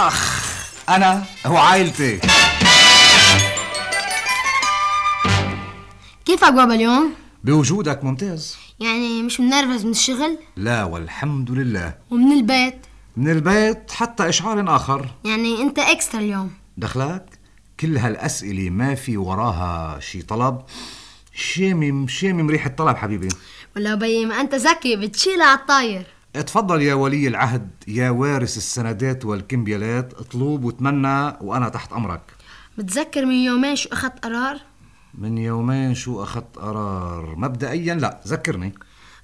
اخ انا وعائلتي كيفك بابا اليوم؟ بوجودك ممتاز يعني مش منرفز من الشغل؟ لا والحمد لله ومن البيت؟ من البيت حتى إشعار آخر يعني أنت إكسترا اليوم دخلك كل هالأسئلة ما في وراها شي طلب شامم شامم ريحة طلب حبيبي ولا بي ما أنت ذكي بتشيل على الطاير اتفضل يا ولي العهد يا وارث السندات والكمبيالات اطلب وتمنى وأنا تحت أمرك متذكر من يومين شو أخذت قرار؟ من يومين شو أخذت قرار؟ مبدئيا لا ذكرني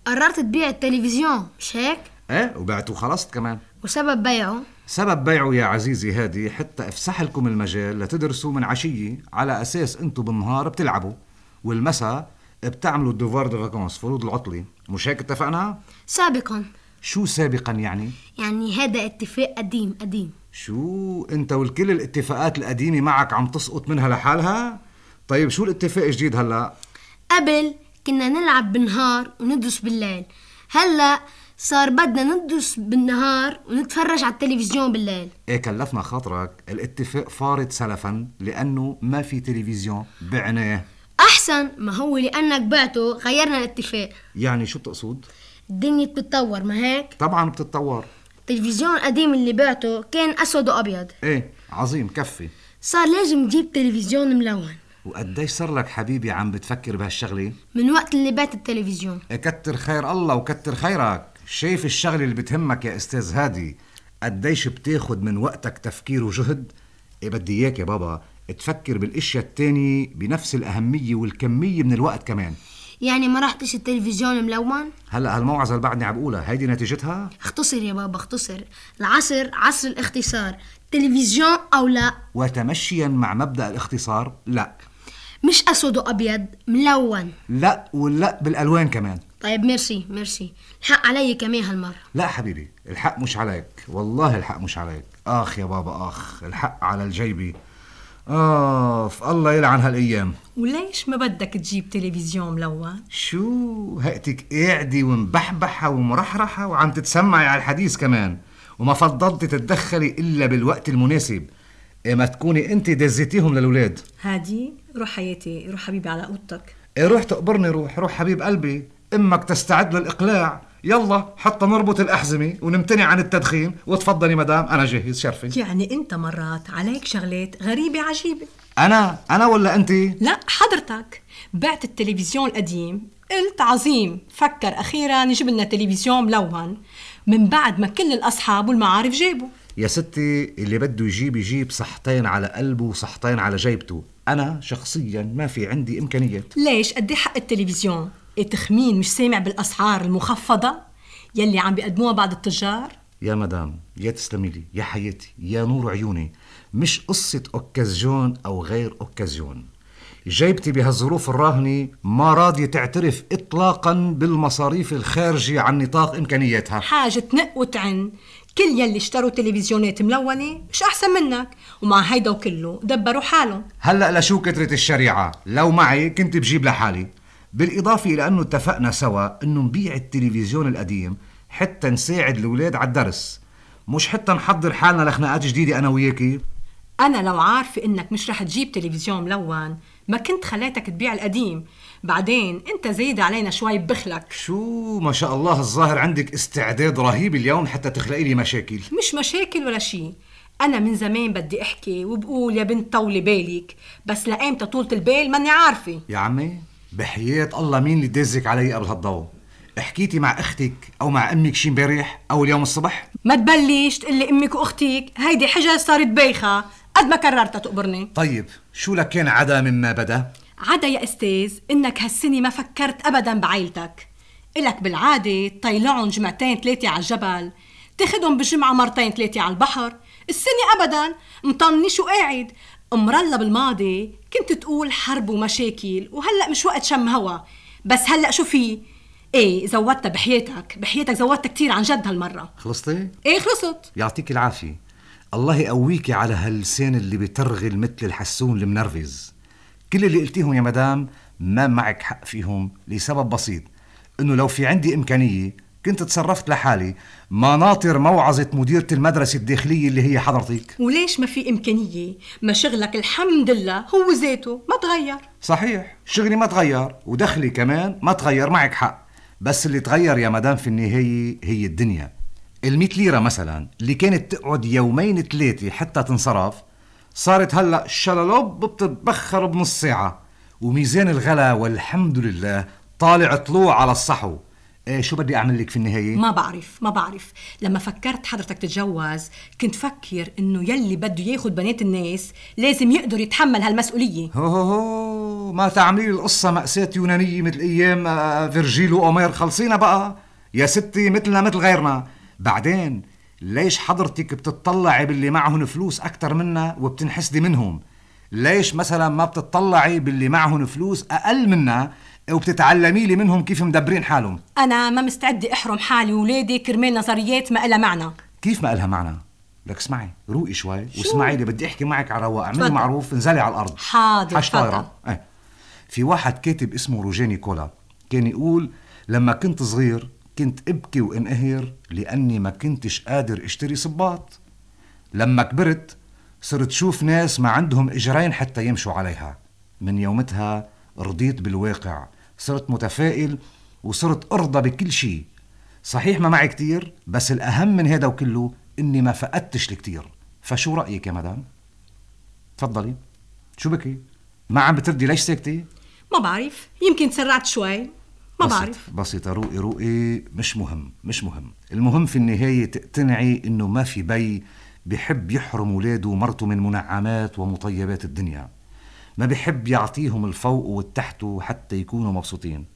قررت تبيع التلفزيون مش هيك؟ ايه وبعته وخلصت كمان وسبب بيعه؟ سبب بيعه يا عزيزي هادي حتى افسح لكم المجال لتدرسوا من عشية على أساس انتم بالنهار بتلعبوا والمساء بتعملوا الدوفار دو فاكونس فروض العطلة مش هيك اتفقنا؟ سابقا شو سابقا يعني؟ يعني هذا اتفاق قديم قديم شو انت والكل الاتفاقات القديمة معك عم تسقط منها لحالها؟ طيب شو الاتفاق الجديد هلا؟ قبل كنا نلعب بالنهار وندرس بالليل هلا صار بدنا ندرس بالنهار ونتفرج على التلفزيون بالليل ايه كلفنا خاطرك الاتفاق فارض سلفا لانه ما في تلفزيون بعناه احسن ما هو لانك بعته غيرنا الاتفاق يعني شو بتقصد؟ الدنيا بتتطور ما هيك طبعا بتتطور التلفزيون القديم اللي بعته كان اسود وابيض ايه عظيم كفي صار لازم نجيب تلفزيون ملون وقديش صار لك حبيبي عم بتفكر بهالشغله من وقت اللي بعت التلفزيون كتر خير الله وكتر خيرك شايف الشغله اللي بتهمك يا استاذ هادي قديش بتاخذ من وقتك تفكير وجهد ايه بدي اياك يا بابا تفكر بالاشياء التانية بنفس الاهميه والكميه من الوقت كمان يعني ما رحتش التلفزيون ملون هلا هالموعظه اللي بعدني عم بقولها هيدي نتيجتها اختصر يا بابا اختصر العصر عصر الاختصار تلفزيون او لا وتمشيا مع مبدا الاختصار لا مش اسود وابيض ملون لا واللا بالالوان كمان طيب ميرسي ميرسي الحق علي كمان هالمرة لا حبيبي الحق مش عليك والله الحق مش عليك آخ يا بابا آخ الحق على الجيبي اوف آه، الله يلعن هالايام وليش ما بدك تجيب تلفزيون ملون؟ شو هقتك قاعدة ومبحبحة ومرحرحة وعم تتسمعي على الحديث كمان وما فضلت تتدخلي إلا بالوقت المناسب إيه ما تكوني أنت دزيتيهم للولاد هادي روح حياتي روح حبيبي على أوضتك إيه روح تقبرني روح روح حبيب قلبي امك تستعد للاقلاع يلا حتى نربط الأحزمة ونمتنع عن التدخين وتفضلي مدام أنا جاهز شرفي يعني أنت مرات عليك شغلات غريبة عجيبة أنا أنا ولا أنت؟ لا حضرتك بعت التلفزيون القديم قلت عظيم فكر أخيرا يجيب لنا تلفزيون ملون من بعد ما كل الأصحاب والمعارف جابوا يا ستي اللي بده يجيب يجيب صحتين على قلبه وصحتين على جيبته أنا شخصيا ما في عندي إمكانيات ليش قد إيه حق التلفزيون تخمين مش سامع بالاسعار المخفضه يلي عم بيقدموها بعض التجار يا مدام يا تسلمي لي يا حياتي يا نور عيوني مش قصة أوكازيون أو غير أوكازيون جيبتي بهالظروف الراهنة ما راضية تعترف إطلاقا بالمصاريف الخارجة عن نطاق إمكانياتها حاجة تنق وتعن كل يلي اشتروا تلفزيونات ملونة مش أحسن منك ومع هيدا وكله دبروا حالهم هلأ لشو كترة الشريعة لو معي كنت بجيب لحالي بالإضافة إلى أنه اتفقنا سوا أنه نبيع التلفزيون القديم حتى نساعد الأولاد على الدرس مش حتى نحضر حالنا لخناقات جديدة أنا وياكي أنا لو عارفة إنك مش رح تجيب تلفزيون ملون ما كنت خليتك تبيع القديم بعدين أنت زيد علينا شوي بخلك شو ما شاء الله الظاهر عندك استعداد رهيب اليوم حتى تخلقي لي مشاكل مش مشاكل ولا شيء أنا من زمان بدي أحكي وبقول يا بنت طولي بالك بس لأيمتى طولة البال ماني عارفة يا عمي بحياة الله مين اللي دزك علي قبل هالضوء حكيتي مع اختك او مع امك شي امبارح او اليوم الصبح ما تبلش تقلي امك واختك هيدي حجه صارت بايخه قد ما كررتها تقبرني طيب شو لك كان عدا مما بدا عدا يا استاذ انك هالسنه ما فكرت ابدا بعيلتك الك بالعاده تطيلعهم جمعتين ثلاثه على الجبل تاخدهم بالجمعه مرتين ثلاثه على البحر السنه ابدا مطنش وقاعد امرلا بالماضي كنت تقول حرب ومشاكل وهلا مش وقت شم هوا بس هلا شو في ايه زودتها بحياتك بحياتك زودتها كثير عن جد هالمره خلصتي ايه خلصت يعطيك العافيه الله يقويك على هاللسان اللي بترغل مثل الحسون المنرفز كل اللي قلتيهم يا مدام ما معك حق فيهم لسبب بسيط انه لو في عندي امكانيه كنت تصرفت لحالي ما ناطر موعظة مديرة المدرسة الداخلية اللي هي حضرتك وليش ما في إمكانية ما شغلك الحمد لله هو ذاته ما تغير صحيح شغلي ما تغير ودخلي كمان ما تغير معك حق بس اللي تغير يا مدام في النهاية هي الدنيا الميت ليرة مثلا اللي كانت تقعد يومين ثلاثة حتى تنصرف صارت هلأ شلالوب بتتبخر بنص ساعة وميزان الغلا والحمد لله طالع طلوع على الصحو إيه، شو بدي اعمل لك في النهايه ما بعرف ما بعرف لما فكرت حضرتك تتجوز كنت فكر انه يلي بده ياخذ بنات الناس لازم يقدر يتحمل هالمسؤوليه هو هو هو ما تعملي القصه مأساة يونانيه مثل ايام آه، فيرجيل واومير خلصينا بقى يا ستي مثلنا مثل غيرنا بعدين ليش حضرتك بتطلعي باللي معهن فلوس اكثر منا وبتنحسدي منهم ليش مثلا ما بتطلعي باللي معهن فلوس اقل منا وبتتعلمي لي منهم كيف مدبرين حالهم انا ما مستعده احرم حالي وولادي كرمال نظريات ما لها معنى كيف ما لها معنى لك اسمعي روقي شوي واسمعي لي بدي احكي معك على رواق اعملي معروف انزلي على الارض حاضر حش طايره ايه في واحد كاتب اسمه روجيني كولا كان يقول لما كنت صغير كنت ابكي وانقهر لاني ما كنتش قادر اشتري صباط لما كبرت صرت شوف ناس ما عندهم اجرين حتى يمشوا عليها من يومتها رضيت بالواقع صرت متفائل وصرت أرضى بكل شيء صحيح ما معي كتير بس الأهم من هذا وكله إني ما فقدتش لكتير فشو رأيك يا مدام؟ تفضلي شو بكي؟ ما عم بتردي ليش ساكتة؟ ما بعرف يمكن تسرعت شوي ما بسيط. بعرف بسيطة روقي روقي مش مهم مش مهم المهم في النهاية تقتنعي إنه ما في بي بحب يحرم ولاده ومرته من منعمات ومطيبات الدنيا ما بحب يعطيهم الفوق والتحت حتى يكونوا مبسوطين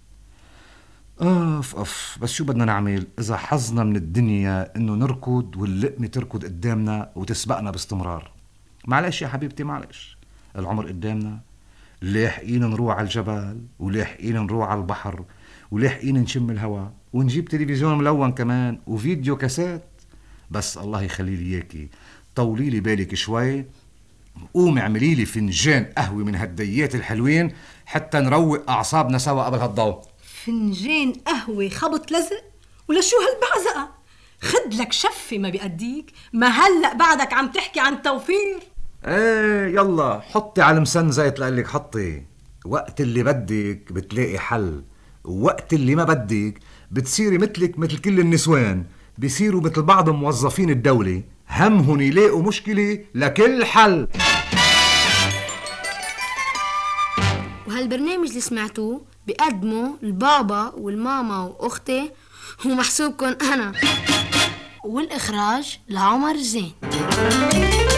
اف اف بس شو بدنا نعمل اذا حظنا من الدنيا انه نركض واللقمه تركض قدامنا وتسبقنا باستمرار معلش يا حبيبتي معلش العمر قدامنا لاحقين نروح على الجبل ولاحقين نروح على البحر ولاحقين نشم الهواء ونجيب تلفزيون ملون كمان وفيديو كاسات بس الله يخلي لي اياكي طولي لي بالك شوي قومي اعملي لي فنجان قهوه من هالديات الحلوين حتى نروق اعصابنا سوا قبل هالضوء فنجان قهوه خبط لزق ولا شو هالبعزقه خد لك شفه ما بيأديك ما هلا بعدك عم تحكي عن توفير ايه يلا حطي على المسن زيت لقلك حطي وقت اللي بدك بتلاقي حل ووقت اللي ما بدك بتصيري مثلك مثل كل النسوان بيصيروا مثل بعض موظفين الدولة همهن يلاقوا مشكلة لكل حل وهالبرنامج اللي سمعتوه بقدمه البابا والماما وأختي ومحسوبكن أنا والإخراج لعمر زين